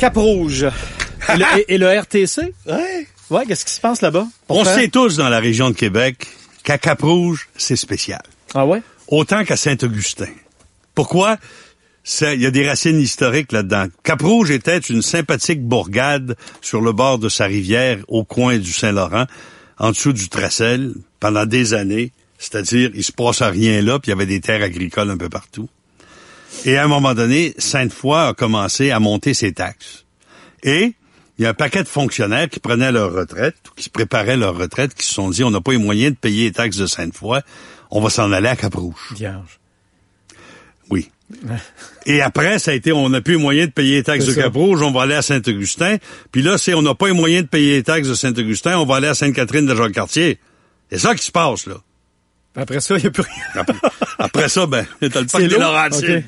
Cap Rouge. Et le, RTC? Ouais. Ouais, qu'est-ce qui se passe là-bas? On sait tous dans la région de Québec qu'à Cap Rouge, c'est spécial. Ah ouais? Autant qu'à Saint-Augustin. Pourquoi? Il y a des racines historiques là-dedans. Cap-Rouge était une sympathique bourgade sur le bord de sa rivière, au coin du Saint-Laurent, en dessous du Tracel, pendant des années. C'est-à-dire, il se passait rien là, puis il y avait des terres agricoles un peu partout. Et à un moment donné, Sainte-Foy a commencé à monter ses taxes. Et il y a un paquet de fonctionnaires qui prenaient leur retraite, qui se préparaient leur retraite, qui se sont dit, on n'a pas les moyens de payer les taxes de Sainte-Foy, on va s'en aller à Caprouge. Oui. Et après, ça a été, on n'a plus les moyens de payer les taxes de Caprouge, on va aller à Saint-Augustin. Puis là, c'est, on n'a pas les moyens de payer les taxes de Saint-Augustin, on va aller à Sainte-Catherine de Jean-Cartier. C'est ça qui se passe, là. Après ça, il n'y a plus rien. après, ça, ben, t'as le parc des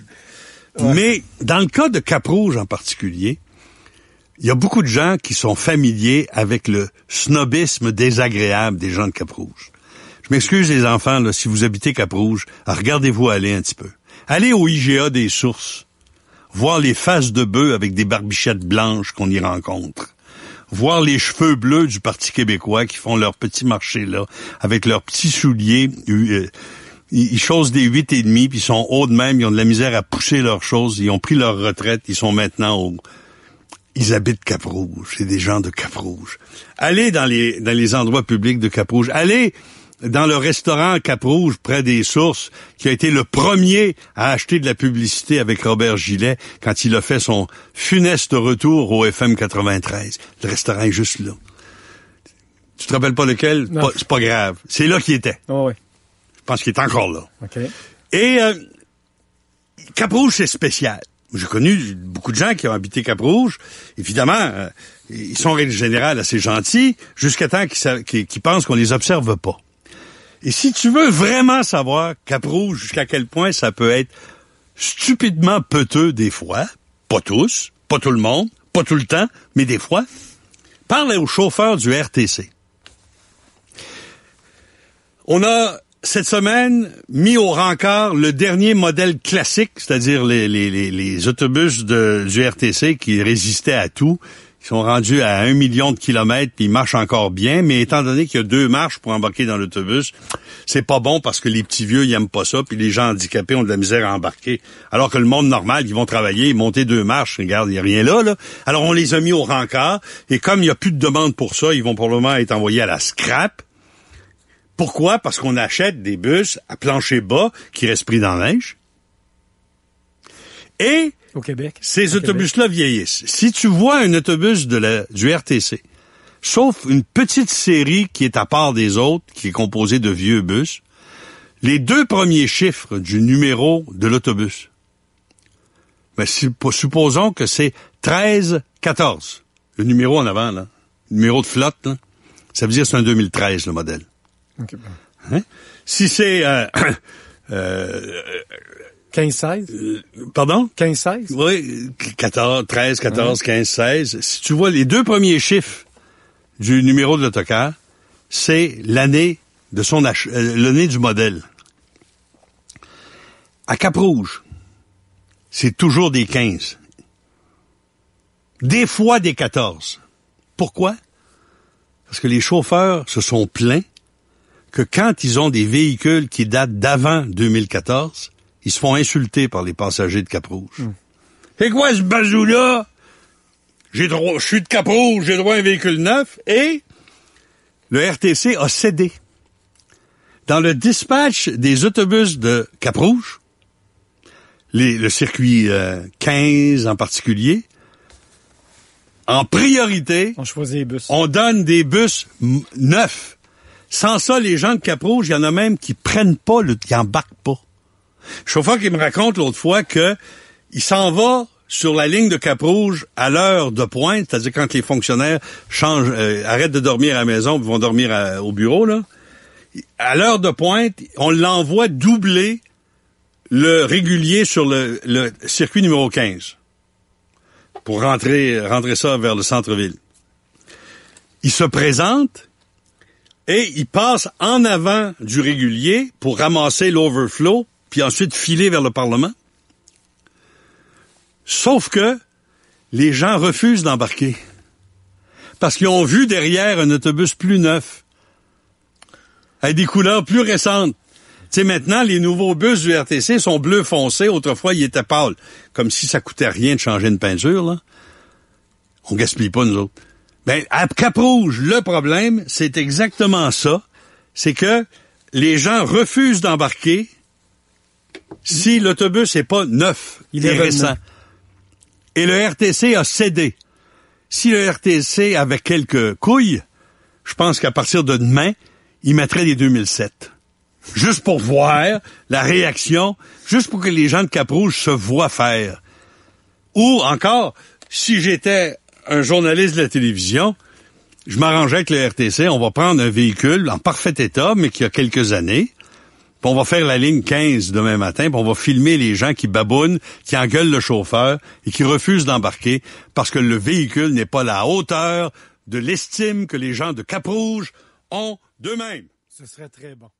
Mais dans le cas de Cap-Rouge en particulier, il y a beaucoup de gens qui sont familiers avec le snobisme désagréable des gens de Cap-Rouge. Je m'excuse les enfants, là, si vous habitez Cap-Rouge, regardez-vous aller un petit peu. Allez au IGA des sources, voir les faces de bœufs avec des barbichettes blanches qu'on y rencontre voir les cheveux bleus du Parti québécois qui font leur petit marché là, avec leurs petits souliers. Euh, ils, chaussent des huit et demi, puis ils sont hauts de même, ils ont de la misère à pousser leurs choses, ils ont pris leur retraite, ils sont maintenant au... Ils habitent Cap-Rouge, c'est des gens de Cap-Rouge. Allez dans les, dans les endroits publics de Cap-Rouge, allez dans le restaurant Cap Rouge près des sources qui a été le premier à acheter de la publicité avec Robert Gillet quand il a fait son funeste retour au FM 93. Le restaurant est juste là. Tu te rappelles pas lequel? C'est pas grave. C'est là qu'il était. Oh, Je pense qu'il est encore là. Et euh, Cap Rouge, c'est spécial. J'ai connu beaucoup de gens qui ont habité Cap Rouge. Évidemment, euh, ils sont en règle générale assez gentils, jusqu'à temps qu'ils pensent qu'on les observe pas. Et si tu veux vraiment savoir, Caproux, jusqu'à quel point ça peut être stupidement peteux des fois, pas tous, pas tout le monde, pas tout le temps, mais des fois, parle au chauffeur du RTC. On a cette semaine mis au rencard le dernier modèle classique, c'est-à-dire les, autobus de, du RTC qui résistaient à tout, ils sont rendus à un million de kilomètres, puis ils marchent encore bien, mais étant donné qu'il y a deux marches pour embarquer dans l'autobus, c'est pas bon parce que les petits vieux, ils aiment pas ça, puis les gens handicapés ont de la misère à embarquer. Alors que le monde normal, ils vont travailler, monter deux marches, regarde, il n'y a rien là, là. Alors on les a mis au rencard, et comme il n'y a plus de demande pour ça, ils vont probablement être envoyés à la scrap. Pourquoi? Parce qu'on achète des bus à plancher bas qui restent pris dans la neige. Et Québec. Ces autobus-là vieillissent. Si tu vois un autobus de la, du RTC, sauf une petite série qui est à part des autres, qui est composée de vieux bus, les deux premiers chiffres du numéro de l'autobus. Mais ben, supposons que c'est 13-14. Le numéro en avant, là. Le numéro de flotte, là. Ça veut dire c'est un 2013, le modèle. Hein? Si c'est euh, euh 15-16? Euh, pardon? 15-16? Oui, 14, 13, 14, 15, 16. Si tu vois les deux premiers chiffres du numéro de l'autocar, c'est l'année de son ach... Euh, l'année du modèle. À Cap-Rouge, c'est toujours des 15. Des fois des 14. Pourquoi? Parce que les chauffeurs se sont plaints que quand ils ont des véhicules qui datent d'avant 2014, ils se font insulter par les passagers de Cap-Rouge. Hmm. C'est quoi ce bazou-là? J'ai droit, je suis de Cap-Rouge, j'ai droit à un véhicule neuf et le RTC a cédé. Dans le dispatch des autobus de Cap-Rouge, le circuit 15 euh, en particulier, en priorité, on, on donne des bus neufs. Sans ça, les gens de Cap-Rouge, il y en a même qui prennent pas, le, qui embarquent pas. Chauffeur qui me raconte l'autre fois que il s'en va sur la ligne de Cap-Rouge à l'heure de pointe, c'est-à-dire quand les fonctionnaires changent, euh, arrêtent de dormir à la maison vont dormir au bureau, là, à l'heure de pointe, on l'envoie doubler le régulier sur le, circuit numéro 15 pour rentrer, rentrer ça vers le centre-ville. Il se présente et il passe en avant du régulier pour ramasser l'overflow puis ensuite filer vers le Parlement. Sauf que les gens refusent d'embarquer parce qu'ils ont vu derrière un autobus plus neuf, avec des couleurs plus récentes. Tu sais, maintenant, les nouveaux bus du RTC sont bleu foncé. Autrefois, ils étaient pâles. Comme si ça coûtait rien de changer une peinture, là. On gaspille pas, nous autres. Ben, à Cap Rouge, le problème, c'est exactement ça. C'est que les gens refusent d'embarquer si l'autobus n'est pas neuf, il est récent. Et le RTC a cédé. Si le RTC avait quelques couilles, je pense qu'à partir de demain, il mettrait les 2007. Juste pour voir la réaction, juste pour que les gens de cap se voient faire. Ou encore, si j'étais un journaliste de la télévision, je m'arrangeais avec le RTC, on va prendre un véhicule en parfait état, mais qui a quelques années, puis on va faire la ligne 15 demain matin, puis on va filmer les gens qui babounent, qui engueulent le chauffeur et qui refusent d'embarquer parce que le véhicule n'est pas à la hauteur de l'estime que les gens de Cap-Rouge ont d'eux-mêmes. Ce serait très bon.